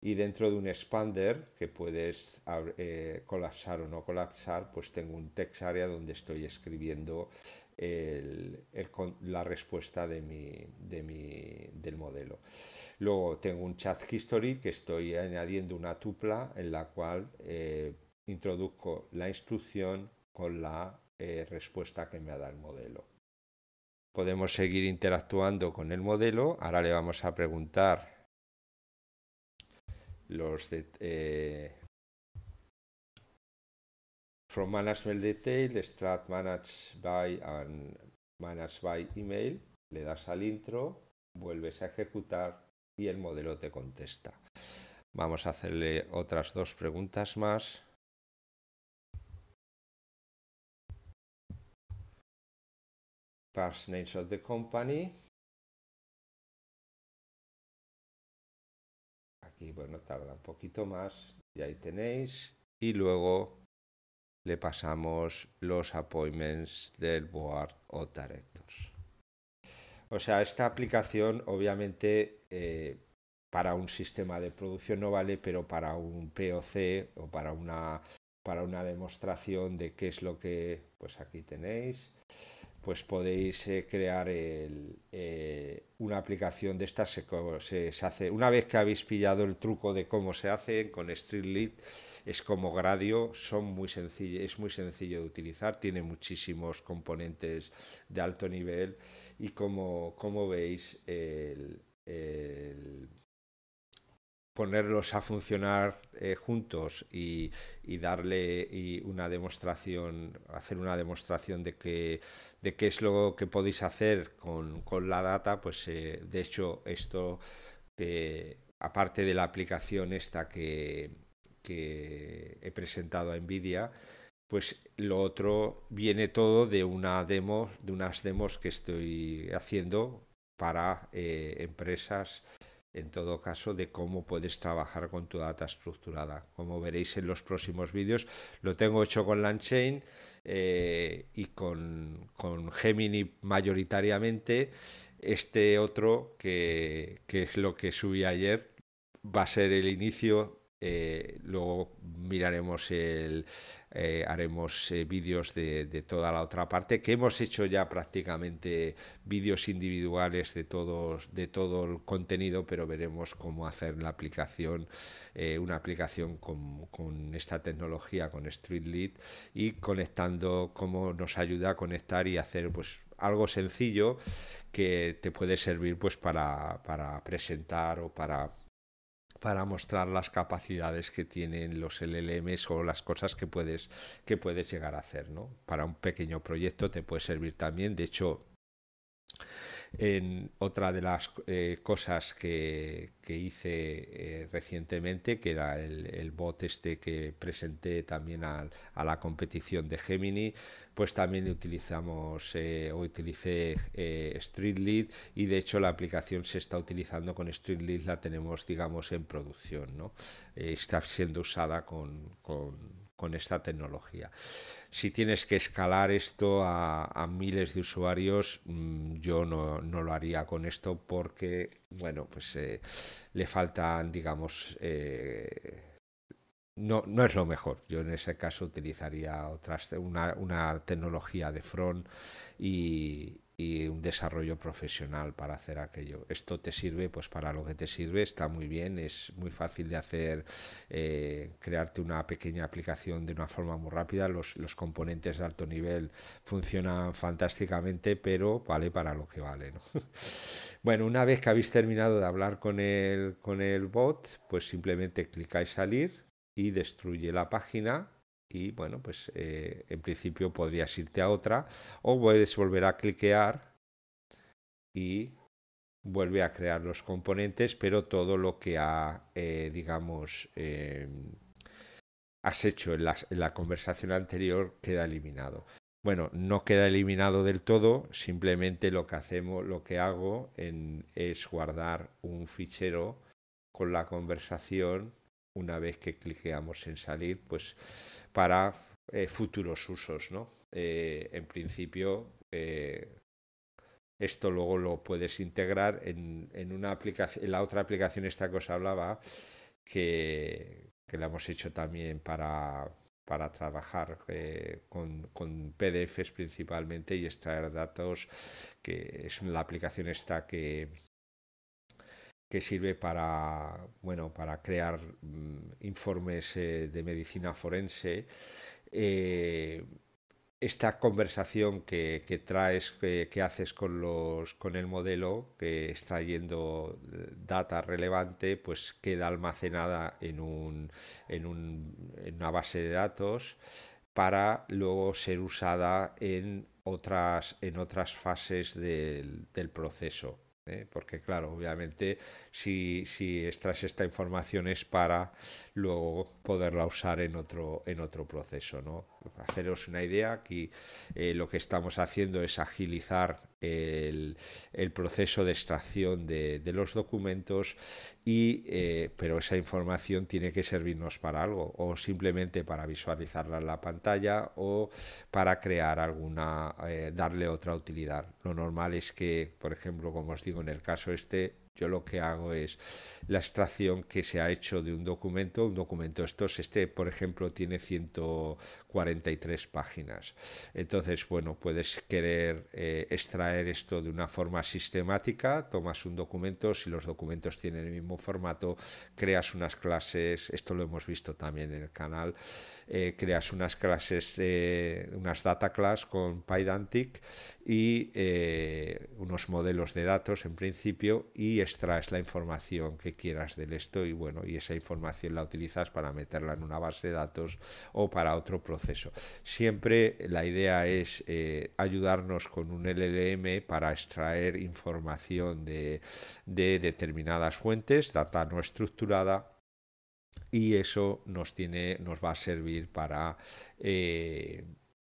y dentro de un expander que puedes eh, colapsar o no colapsar, pues tengo un text donde estoy escribiendo la respuesta de del modelo. Luego tengo un chat history que estoy añadiendo una tupla en la cual eh, introduzco la instrucción con la eh, respuesta que me ha dado el modelo. Podemos seguir interactuando con el modelo. Ahora le vamos a preguntar los eh, from Management Detail, Strat Manage by and by Email, le das al intro, vuelves a ejecutar y el modelo te contesta. Vamos a hacerle otras dos preguntas más. Parse names of the company. Aquí, bueno, tarda un poquito más. Y ahí tenéis. Y luego le pasamos los appointments del board o directors. O sea, esta aplicación obviamente eh, para un sistema de producción no vale, pero para un POC o para una, para una demostración de qué es lo que, pues aquí tenéis, pues podéis eh, crear eh, una aplicación de estas. Se, se, hace, una vez que habéis pillado el truco de cómo se hace con Street es como Gradio, son muy sencillo, es muy sencillo de utilizar, tiene muchísimos componentes de alto nivel y como, como veis, ponerlos a funcionar eh, juntos y, y darle y una demostración, hacer una demostración de, que, de qué es lo que podéis hacer con, con la data, pues eh, de hecho esto, eh, aparte de la aplicación esta que, que he presentado a Nvidia, pues lo otro viene todo de una demo, de unas demos que estoy haciendo para eh, empresas, en todo caso, de cómo puedes trabajar con tu data estructurada. Como veréis en los próximos vídeos, lo tengo hecho con LandChain eh, y con, con Gemini mayoritariamente. Este otro, que, que es lo que subí ayer, va a ser el inicio eh, luego miraremos el eh, haremos eh, vídeos de, toda la otra parte que hemos hecho ya prácticamente vídeos individuales de todos de todo el contenido pero veremos cómo hacer la aplicación una aplicación con, esta tecnología con Street Lead y conectando cómo nos ayuda a conectar y hacer pues algo sencillo que te puede servir pues para presentar o para para mostrar las capacidades que tienen los LLMs o las cosas que puedes, que puedes llegar a hacer. ¿no? Para un pequeño proyecto te puede servir también. De hecho, en otra de las eh, cosas que, hice eh, recientemente, que era el, el, bot este que presenté también a, la competición de Gemini, pues también utilizamos eh, o utilicé Street Lead y de hecho la aplicación se está utilizando con StreetLead, la tenemos digamos en producción, ¿no? está siendo usada con, con esta tecnología si tienes que escalar esto a, miles de usuarios, mm, yo no, lo haría con esto porque, bueno, pues eh, le faltan, digamos, eh, no, no es lo mejor. Yo en ese caso utilizaría otras, una, una tecnología de front y, y un desarrollo profesional para hacer aquello. Esto te sirve, pues para lo que te sirve está muy bien, es muy fácil de hacer, eh, crearte una pequeña aplicación de una forma muy rápida, los, componentes de alto nivel funcionan fantásticamente, pero vale para lo que vale. [laughs] bueno, una vez que habéis terminado de hablar con el, con el bot, pues simplemente clicáis salir y destruye la página y bueno, pues eh, en principio podrías irte a otra o puedes volver a cliquear y vuelve a crear los componentes, pero todo lo que ha, eh, digamos, eh, has hecho en la, conversación anterior queda eliminado. Bueno, no queda eliminado del todo, simplemente lo que hacemos, lo que hago es guardar un fichero con la conversación una vez que cliqueamos en salir, pues para eh, futuros usos, eh, en principio, eh, esto luego lo puedes integrar en, una aplicación, la otra aplicación esta que os hablaba, que, la hemos hecho también para, trabajar con, con, PDFs principalmente y extraer datos, que es la aplicación esta que, que sirve para, para crear mm, informes eh, de medicina forense. Eh, esta conversación que, traes, que, haces con, el modelo, que extrayendo eh, data relevante, pues queda almacenada en, una base de datos para luego ser usada en otras, en otras fases del proceso. ¿eh? porque claro, obviamente si, si extraes esta información es para luego poderla usar en otro, en otro proceso, ¿no? haceros una idea, aquí eh, lo que estamos haciendo es agilizar el, proceso de extracción de, los documentos, y, eh, pero esa información tiene que servirnos para algo, o simplemente para visualizarla en la pantalla o para crear alguna, eh, darle otra utilidad. Lo normal es que, por ejemplo, como os digo, en el caso este, yo lo que hago es la extracción que se ha hecho de un documento. Un documento, estos, este, por ejemplo, tiene 143 páginas. Entonces, bueno, puedes querer eh, extraer esto de una forma sistemática. Tomas un documento, si los documentos tienen el mismo formato, creas unas clases. Esto lo hemos visto también en el canal. Eh, creas unas clases, eh, unas data class con PyDantic y unos modelos de datos en principio. Y extraes la información que quieras del esto y bueno, y esa información la utilizas para meterla en una base de datos o para otro proceso. Siempre la idea es eh, ayudarnos con un LLM para extraer información de, determinadas fuentes, data no estructurada y eso nos tiene nos va a servir para eh,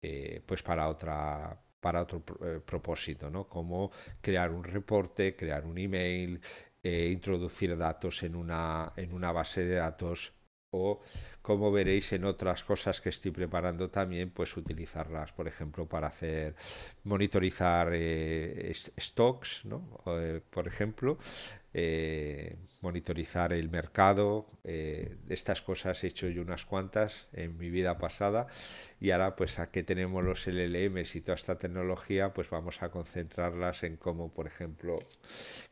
eh, pues para otra para otro eh, propósito, ¿no? Como crear un reporte, crear un email, eh, introducir datos en una, en una base de datos o como veréis en otras cosas que estoy preparando también, pues utilizarlas, por ejemplo, para hacer monitorizar eh, stocks, ¿no? por ejemplo, monitorizar el mercado, estas cosas he hecho yo unas cuantas en mi vida pasada y ahora pues a que tenemos los LLM y toda esta tecnología pues vamos a concentrarlas en cómo por ejemplo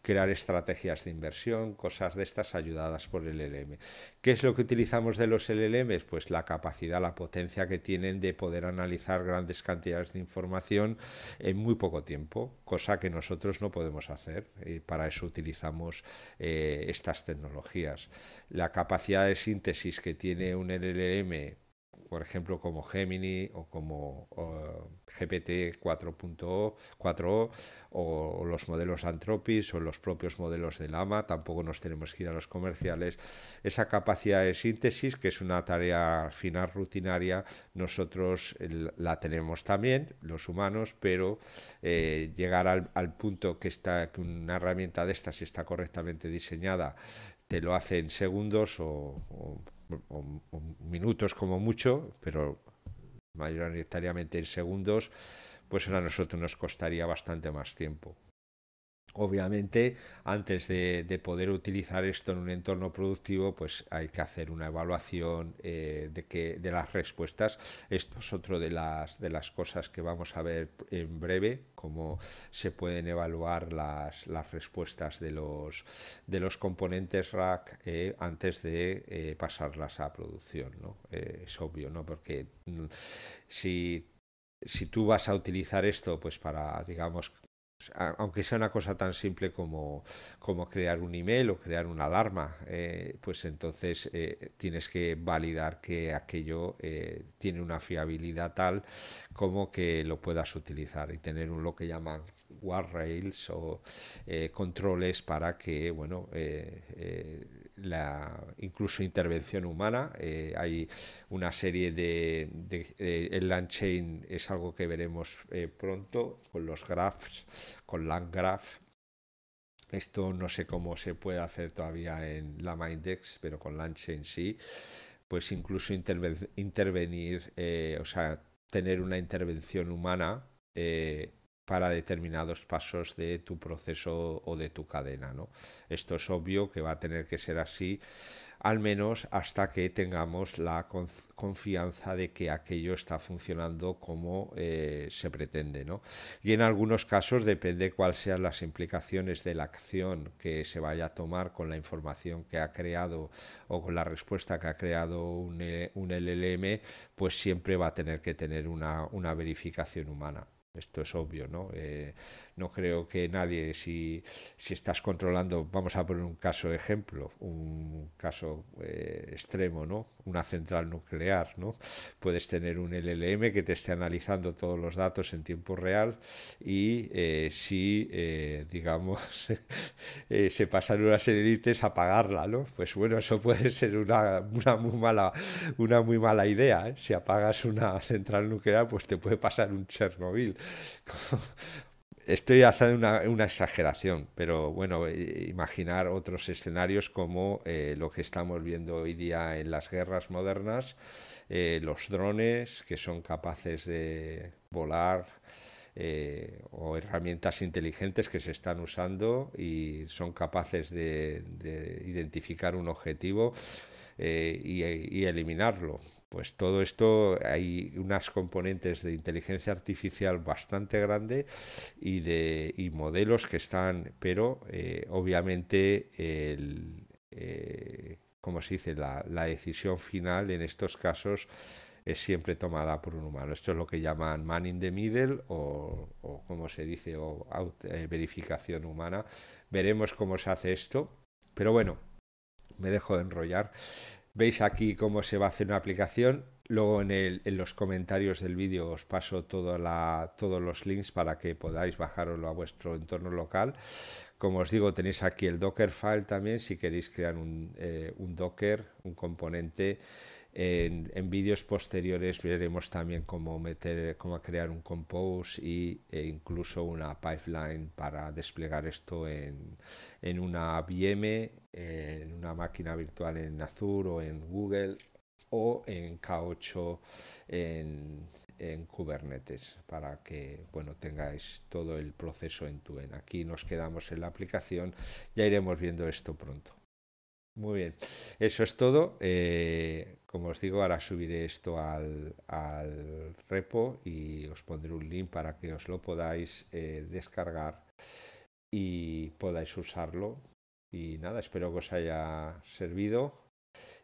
crear estrategias de inversión cosas de estas ayudadas por el LLM qué es lo que utilizamos de los LLM? pues la capacidad la potencia que tienen de poder analizar grandes cantidades de información en muy poco tiempo cosa que nosotros no podemos hacer y para eso utilizamos eh, estas tecnologías la capacidad de síntesis que tiene un LLM por ejemplo, como Gemini o como eh, GPT 4.0 o, o los modelos Antropis o los propios modelos de Lama, tampoco nos tenemos que ir a los comerciales. Esa capacidad de síntesis, que es una tarea final rutinaria, nosotros la tenemos también, los humanos, pero eh, llegar al, punto que, está, que una herramienta de estas, si está correctamente diseñada, te lo hace en segundos o minutos como mucho, pero mayoritariamente en segundos, pues a nosotros nos costaría bastante más tiempo. Obviamente, antes de, poder utilizar esto en un entorno productivo, pues hay que hacer una evaluación eh, de, que, de las respuestas. Esto es otro de las, de las cosas que vamos a ver en breve, cómo se pueden evaluar las, las respuestas de los, de los componentes rack eh, antes de eh, pasarlas a producción. ¿no? es obvio, ¿no? Porque mm, si si tú vas a utilizar esto pues para digamos aunque sea una cosa tan simple como, como crear un email o crear una alarma, eh, pues entonces eh, tienes que validar que aquello eh, tiene una fiabilidad tal como que lo puedas utilizar y tener un, lo que llaman guardrails o controles para que, bueno, la incluso intervención humana. Eh, hay una serie de, eh, el land chain es algo que veremos eh, pronto con los graphs, con land graph. Esto no sé cómo se puede hacer todavía en la Mindex, pero con land chain sí. Pues incluso intervenir, o sea, tener una intervención humana para determinados pasos de tu proceso o de tu cadena. ¿no? Esto es obvio que va a tener que ser así, al menos hasta que tengamos la confianza de que aquello está funcionando como eh, se pretende. Y en algunos casos depende cuáles sean las implicaciones de la acción que se vaya a tomar con la información que ha creado o con la respuesta que ha creado un, eh, LLM, pues siempre va a tener que tener una verificación humana. Esto es obvio, ¿no? Eh, no creo que nadie, si, estás controlando, vamos a poner un caso ejemplo, un caso eh, extremo, ¿no? Una central nuclear, ¿no? Puedes tener un LLM que te esté analizando todos los datos en tiempo real y eh, si, digamos, [laughs] se pasan unas élites, apagarla, ¿no? Pues bueno, eso puede ser una, una muy, mala, una muy mala idea, Si apagas una central nuclear, pues te puede pasar un Chernobyl. [laughs] Estoy haciendo una, exageración, pero bueno, eh, imaginar otros escenarios como eh, lo que estamos viendo hoy día en las guerras modernas, eh, los drones que son capaces de volar, o herramientas inteligentes que se están usando y son capaces de, identificar un objetivo y, eliminarlo. Pues todo esto hay unas componentes de inteligencia artificial bastante grande y de y modelos que están, pero eh, obviamente el, eh, como se dice, la, decisión final en estos casos es siempre tomada por un humano. Esto es lo que llaman man in the middle o, como se dice, o eh, verificación humana. Veremos cómo se hace esto. Pero bueno, me dejo de enrollar. Veis aquí cómo se va a hacer una aplicación. Luego en, los comentarios del vídeo os paso todos los links para que podáis bajarlo a vuestro entorno local. Como os digo, tenéis aquí el Docker también si queréis crear un eh, Docker, un componente en, vídeos posteriores veremos también cómo meter, cómo crear un compose y, e incluso una pipeline para desplegar esto en, en una VM, en una máquina virtual en Azure o en Google o en K8 en, en Kubernetes para que bueno tengáis todo el proceso en tu en aquí nos quedamos en la aplicación ya iremos viendo esto pronto muy bien, eso es todo. Eh, como os digo, ahora subiré esto al, repo y os pondré un link para que os lo podáis eh, descargar y podáis usarlo. Y nada, espero que os haya servido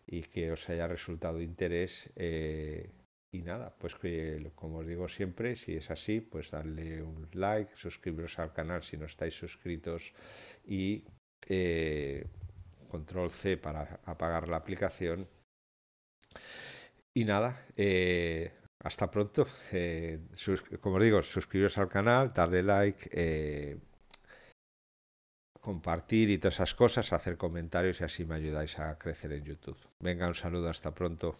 y que os haya resultado interés. Eh, y nada, pues como os digo siempre, si es así, pues darle un like, suscribiros al canal si no estáis suscritos y control C para apagar la aplicación. Y nada, eh, hasta pronto. Eh, como digo, suscribiros al canal, darle like, eh, compartir y todas esas cosas, hacer comentarios y así me ayudáis a crecer en YouTube. Venga, un saludo, hasta pronto.